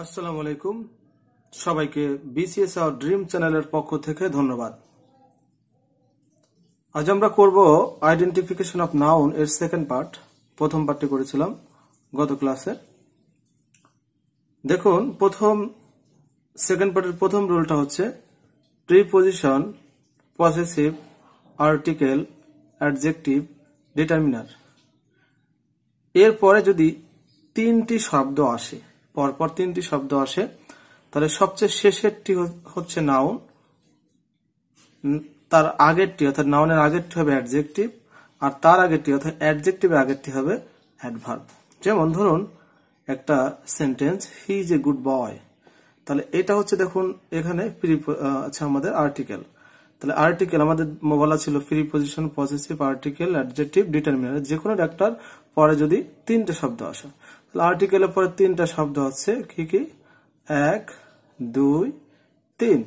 আসসালামু আলাইকুম সবাইকে বিসিএস আর ড্রিম চ্যানেলের পক্ষ থেকে ধন্যবাদ আজ আমরা করব আইডেন্টিফিকেশন অফ নাউন এর সেকেন্ড পার্ট প্রথম পার্টটি করেছিলাম গত ক্লাসে দেখুন প্রথম সেকেন্ড পার্টের প্রথম রুলটা হচ্ছে preposition possessive article adjective determiner এরপরে যদি তিনটি শব্দ আসে পরপর তিনটি শব্দ আসে তাহলে সবচেয়ে শেষেরটি হচ্ছে নাউন তার আগেরটি অর্থাৎ নাউনের আগেরটি হবে অ্যাডজেক্টিভ আর তার আগেরটি অর্থাৎ অ্যাডজেক্টিভের আগেরটি হবে অ্যাডভার্ব যেমন ধরুন একটা sentence he is a good boy তাহলে এটা হচ্ছে দেখুন এখানে প্রি আচ্ছা আমাদের আর্টিকেল তাহলে আর্টিকেল আমাদের বলা ছিল preposition possessive article adjective determiner যে কোনো ডাক্তার পরে যদি তিনটে শব্দ আসে আর্টিকেলের পরে তিনটা শব্দ আছে কি কি এক দুই তিন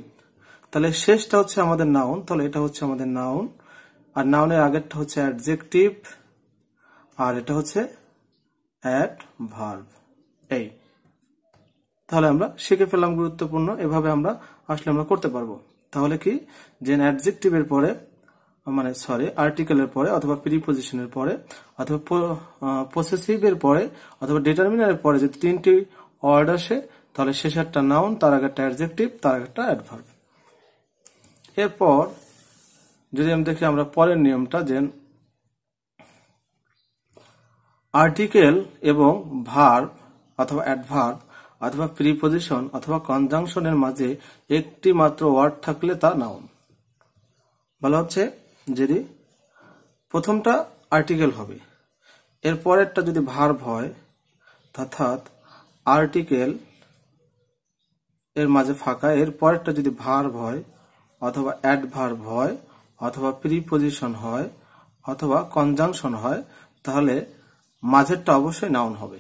তাহলে শেষটা হচ্ছে আমাদের নাউন তাহলে এটা হচ্ছে আমাদের নাউন আর নাউনের আগেরটা হচ্ছে অ্যাডজেক্টিভ আর এটা হচ্ছে অ্যাড ভার্ব এই তাহলে আমরা শিখে ফেললাম গুরুত্বপূর্ণ এভাবে আমরা আসলে আমরা করতে পারবো তাহলে কি যে অ্যাডজেক্টিভের পরে মানে সরি আর্টিকেলের পরে অথবা প্রিপোজিশনের পরে অথবা প্রসেসিভের পরে অথবা ডিটারমিনারের পরে যদি তিনটি ওয়ার্ড আসে তাহলে শেষ একটা নাউন তার আগেরটা অ্যাডজেক্টিভ তার আগেরটা অ্যাডভার্ব এরপর যদি আমি দেখি আমরা পরের নিয়মটা যে আর্টিকেল এবং ভার্ব অথবা অ্যাডভার্ব অথবা প্রিপোজিশন অথবা কনজাংশনের মাঝে একটি মাত্র ওয়ার্ড থাকলে তা নাউন ভালো হচ্ছে যদি প্রথমটা আর্টিকেল হবে এর পরেরটা যদি ভার হয় অর্থাৎ আর্টিকেল এর মাঝে ফাঁকা এর পরেরটা যদি ভার হয় অথবা ভার হয় অথবা প্রিপোজিশন হয় অথবা কনজাংশন হয় তাহলে মাঝেরটা অবশ্যই নাউন হবে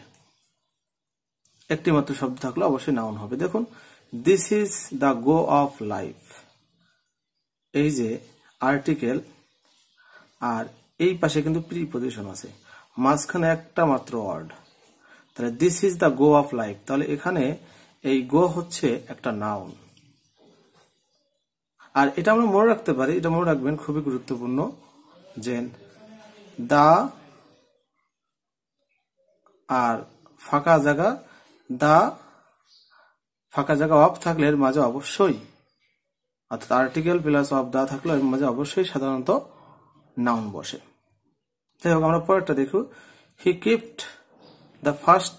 একটি মাত্র শব্দ থাকলে অবশ্যই নাউন হবে দেখুন this is the go of life এই যে আর্টিকেল আর এই পাশে কিন্তু প্রিপজিশন আছে মাঝখানে একটা মাত্র ওয়ার্ড তাহলে this is the go of life তাহলে এখানে এই গো হচ্ছে একটা নাউন আর এটা আমরা মনে রাখতে পারি এটা মনে রাখবেন খুবই গুরুত্বপূর্ণ যে দা আর ফাঁকা জায়গা দা ফাঁকা জায়গা অফ থাকলে এর মাঝে অবশ্যই অর্থাৎ আর্টিকেল প্লাস অফ দা থাকলে এর মাঝে অবশ্যই সাধারণত নাউন বসে যাই হোক আমরা পরেরটা দেখব he kept the fast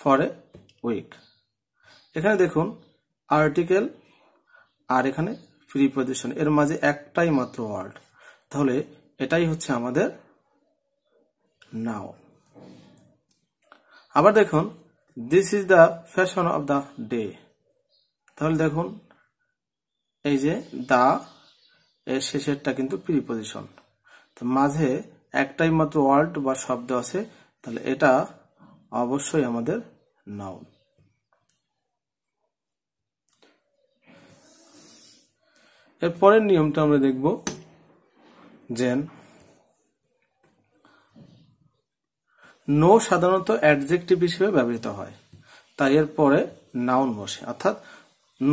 for a week এখানে দেখুন আর্টিকেল আর এখানে প্রিপোজিশন এর মাঝে একটাই মাত্র ওয়ার্ড তাহলে এটাই হচ্ছে আমাদের নাও আবার দেখুন this is the fashion of the day তাহলে দেখুন এই যে দা এর শেষেরটা কিন্তু প্রিপোজিশন মাঝে একটাই মাত্র ওয়ার্ড বা শব্দ আছে তাহলে এটা অবশ্যই আমাদের নাউন এর পরের নিয়মটা আমরা দেখব যেন নো সাধারণত অ্যাডজেক্টিভ হিসেবে ব্যবহৃত হয় তাই এর পরে নাউন বসে অর্থাৎ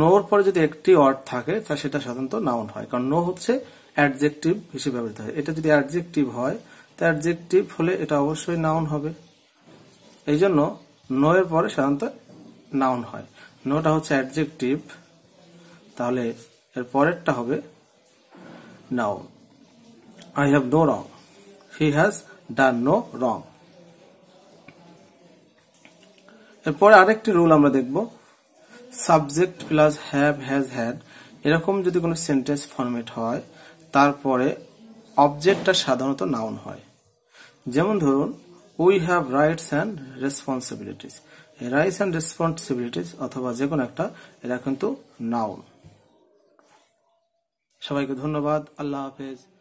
নোর পরে যদি একটি ওয়ার্ড থাকে তা সেটা সাধারণত নাউন হয় কারণ নো হচ্ছে অ্যাডজেক্টিভ হিসেবে ব্যবহৃত হয় এটা যদি অ্যাডজেক্টিভ হয় তো অ্যাডজেক্টিভ হলে এটা অবশ্যই নাউন হবে এই জন্য নো এর পরে সাধারণত নাউন হয় নোটা হচ্ছে অ্যাডজেক্টিভ তাহলে এর পরেরটা হবে noun I have no wrong he has done no wrong এরপরে আরেকটি রুল আমরা দেখব subject plus have has had এরকম যদি কোনো সেন্টেন্স ফরম্যাট হয় তারপরে অবজেক্টটা সাধারণত নাউন হয় যেমন ধরুন we have rights and responsibilities rights and responsibilities অথবা যে কোনো একটা এরা কিন্তু নাউন সবাইকে ধন্যবাদ আল্লাহ হাফেজ